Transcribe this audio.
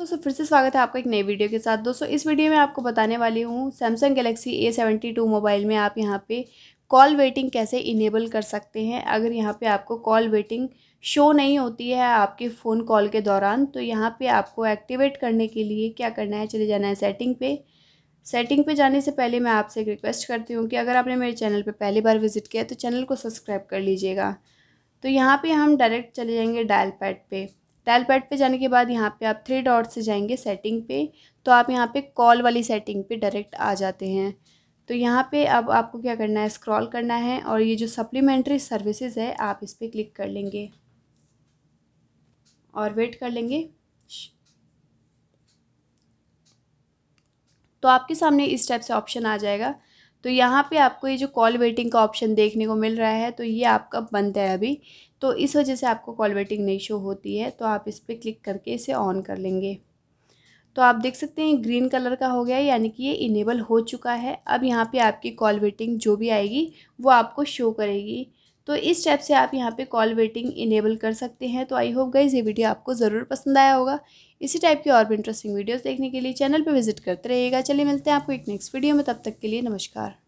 दोस्तों फिर से स्वागत है आपका एक नई वीडियो के साथ दोस्तों इस वीडियो में आपको बताने वाली हूँ Samsung Galaxy A seventy two mobile में आप यहाँ पे कॉल वेटिंग कैसे इनेबल कर सकते हैं अगर यहाँ पे आपको कॉल वेटिंग शो नहीं होती है आपके फ़ोन कॉल के दौरान तो यहाँ पे आपको एक्टिवेट करने के लिए क्या करना है चले जाना है सेटिंग पे सेटिंग पे जाने से पहले मैं आपसे एक रिक्वेस्ट करती हूँ कि अगर आपने मेरे चैनल पर पहली बार विजिट किया तो चैनल को सब्सक्राइब कर लीजिएगा तो यहाँ पर हम डायरेक्ट चले जाएँगे डायल पैड पर डायल पैड पे जाने के बाद यहाँ पे आप थ्री डॉट से जाएंगे सेटिंग पे तो आप यहाँ पे कॉल वाली सेटिंग पे डायरेक्ट आ जाते हैं तो यहाँ पे अब आपको क्या करना है स्क्रॉल करना है और ये जो सप्लीमेंट्री सर्विसेज है आप इस पर क्लिक कर लेंगे और वेट कर लेंगे तो आपके सामने इस टाइप से ऑप्शन आ जाएगा तो यहाँ पे आपको ये जो कॉल वेटिंग का ऑप्शन देखने को मिल रहा है तो ये आपका बंद है अभी तो इस वजह से आपको कॉल वेटिंग नहीं शो होती है तो आप इस पर क्लिक करके इसे ऑन कर लेंगे तो आप देख सकते हैं ग्रीन कलर का हो गया यानी कि ये इनेबल हो चुका है अब यहाँ पे आपकी कॉल वेटिंग जो भी आएगी वो आपको शो करेगी तो इस टैब से आप यहाँ पे कॉल वेटिंग इनेबल कर सकते हैं तो आई होप गाइज ये वीडियो आपको ज़रूर पसंद आया होगा इसी टाइप की और भी इंटरेस्टिंग वीडियोज़ देखने के लिए चैनल पर विजिट करते रहिएगा चलिए मिलते हैं आपको एक नेक्स्ट वीडियो में तब तक के लिए नमस्कार